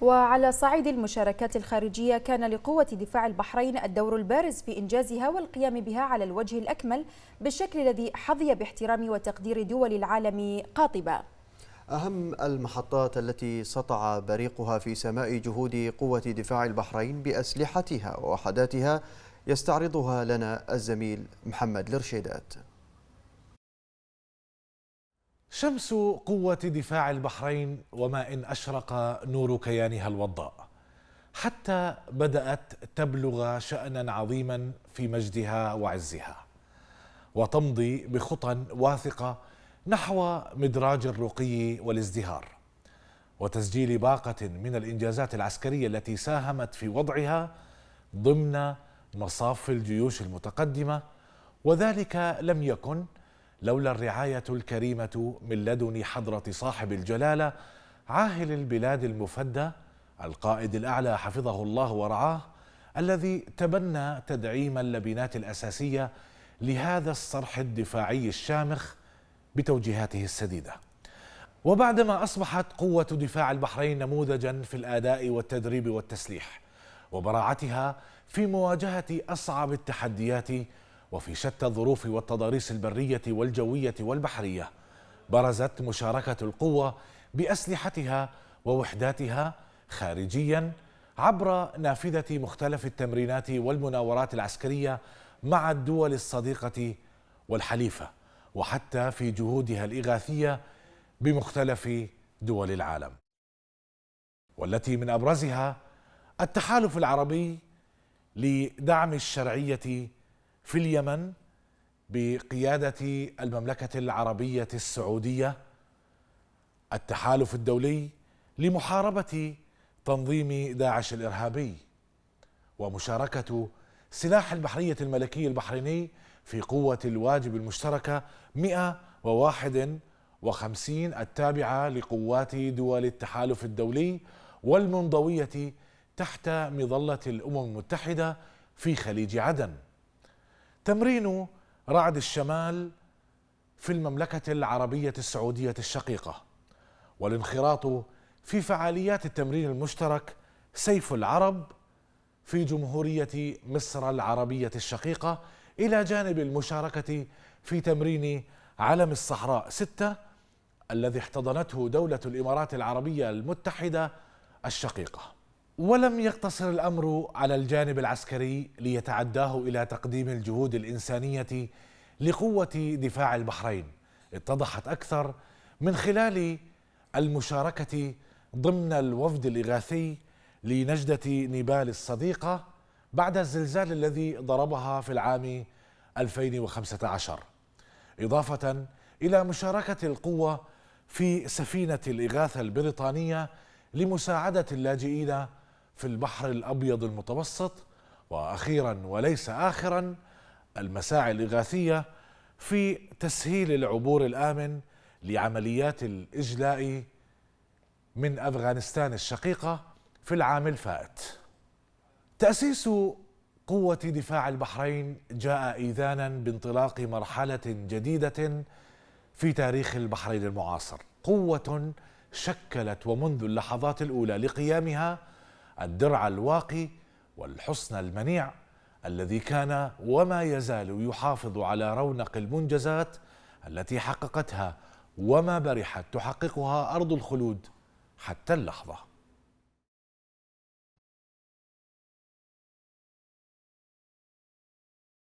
وعلى صعيد المشاركات الخارجية كان لقوة دفاع البحرين الدور البارز في إنجازها والقيام بها على الوجه الأكمل بالشكل الذي حظي باحترام وتقدير دول العالم قاطبة أهم المحطات التي سطع بريقها في سماء جهود قوة دفاع البحرين بأسلحتها ووحداتها يستعرضها لنا الزميل محمد لرشيدات شمس قوة دفاع البحرين وما إن أشرق نور كيانها الوضاء حتى بدأت تبلغ شأنا عظيما في مجدها وعزها وتمضي بخطى واثقة نحو مدراج الرقي والازدهار وتسجيل باقة من الإنجازات العسكرية التي ساهمت في وضعها ضمن مصاف الجيوش المتقدمة وذلك لم يكن لولا الرعاية الكريمة من لدن حضرة صاحب الجلالة عاهل البلاد المفدى القائد الأعلى حفظه الله ورعاه الذي تبنى تدعيم اللبنات الأساسية لهذا الصرح الدفاعي الشامخ بتوجيهاته السديدة وبعدما أصبحت قوة دفاع البحرين نموذجا في الآداء والتدريب والتسليح وبراعتها في مواجهة أصعب التحديات وفي شتى الظروف والتضاريس البرية والجوية والبحرية برزت مشاركة القوة بأسلحتها ووحداتها خارجيا عبر نافذة مختلف التمرينات والمناورات العسكرية مع الدول الصديقة والحليفة وحتى في جهودها الإغاثية بمختلف دول العالم والتي من أبرزها التحالف العربي لدعم الشرعية في اليمن بقيادة المملكة العربية السعودية التحالف الدولي لمحاربة تنظيم داعش الإرهابي ومشاركة سلاح البحرية الملكي البحريني في قوة الواجب المشتركة 151 التابعة لقوات دول التحالف الدولي والمنضوية تحت مظلة الأمم المتحدة في خليج عدن تمرين رعد الشمال في المملكة العربية السعودية الشقيقة والانخراط في فعاليات التمرين المشترك سيف العرب في جمهورية مصر العربية الشقيقة إلى جانب المشاركة في تمرين علم الصحراء ستة الذي احتضنته دولة الإمارات العربية المتحدة الشقيقة ولم يقتصر الامر على الجانب العسكري ليتعداه الى تقديم الجهود الانسانيه لقوه دفاع البحرين اتضحت اكثر من خلال المشاركه ضمن الوفد الاغاثي لنجده نيبال الصديقه بعد الزلزال الذي ضربها في العام 2015 اضافه الى مشاركه القوه في سفينه الاغاثه البريطانيه لمساعده اللاجئين في البحر الابيض المتوسط واخيرا وليس اخرا المساعي الاغاثيه في تسهيل العبور الامن لعمليات الاجلاء من افغانستان الشقيقه في العام الفائت. تاسيس قوه دفاع البحرين جاء اذانا بانطلاق مرحله جديده في تاريخ البحرين المعاصر، قوه شكلت ومنذ اللحظات الاولى لقيامها الدرع الواقي والحصن المنيع الذي كان وما يزال يحافظ على رونق المنجزات التي حققتها وما برحت تحققها ارض الخلود حتى اللحظه